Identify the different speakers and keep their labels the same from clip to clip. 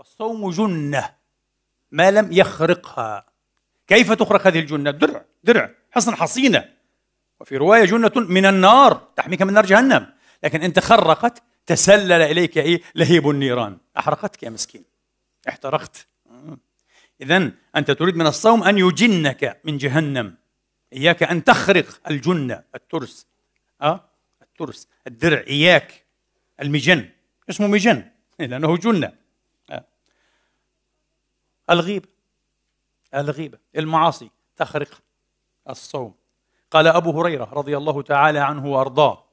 Speaker 1: والصوم جنة ما لم يخرقها كيف تخرق هذه الجنة؟ درع درع حصن حصينة وفي رواية جنة من النار تحميك من نار جهنم لكن إن تخرقت تسلل إليك إيه؟ لهيب النيران أحرقتك يا مسكين احترقت إذا أنت تريد من الصوم أن يجنك من جهنم إياك أن تخرق الجنة الترس أه؟ الترس الدرع إياك المجن اسمه مجن لأنه جنة الغيبة الغيبة المعاصي تخرق الصوم قال أبو هريرة رضي الله تعالى عنه وأرضاه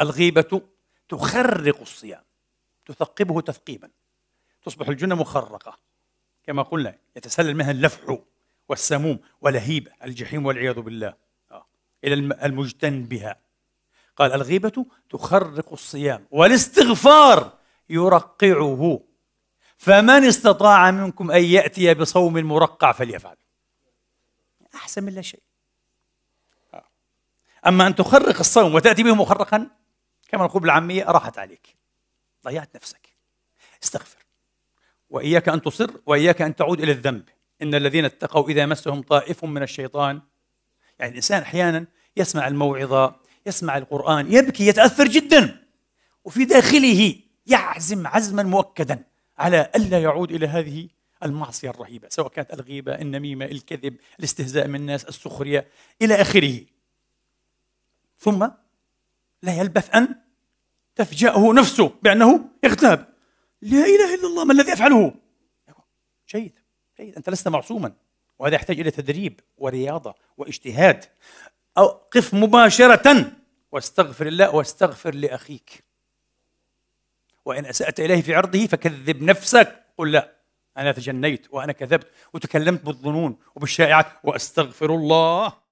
Speaker 1: الغيبة تخرق الصيام تثقبه تثقيبا تصبح الجنة مخرقة كما قلنا يتسلل منها اللفح والسموم ولهيب الجحيم والعياذ بالله آه، إلى المجتن بها قال الغيبة تخرق الصيام والاستغفار يرقعه فمن استطاع منكم أن يأتي بصوم مرقع فليفعل أحسن من لا شيء آه. أما أن تخرق الصوم وتأتي به مخرقا كما نقول بالعامية راحت عليك ضيعت نفسك استغفر وإياك أن تصر وإياك أن تعود إلى الذنب إن الذين اتقوا إذا مسهم طائف من الشيطان يعني الإنسان أحيانا يسمع الموعظة يسمع القرآن يبكي يتأثر جدا وفي داخله يعزم عزما مؤكدا على ألا يعود إلى هذه المعصية الرهيبة سواء كانت الغيبة النميمة الكذب الاستهزاء من الناس السخرية إلى آخره ثم لا يلبث أن تفجأه نفسه بأنه اغتاب لا إله إلا الله ما الذي أفعله جيد جيد أنت لست معصوما وهذا يحتاج إلى تدريب ورياضة واجتهاد أو قف مباشرة واستغفر الله واستغفر لأخيك وإن أسأت إليه في عرضه فكذب نفسك قل لا أنا تجنيت وأنا كذبت وتكلمت بالظنون وبالشائعات وأستغفر الله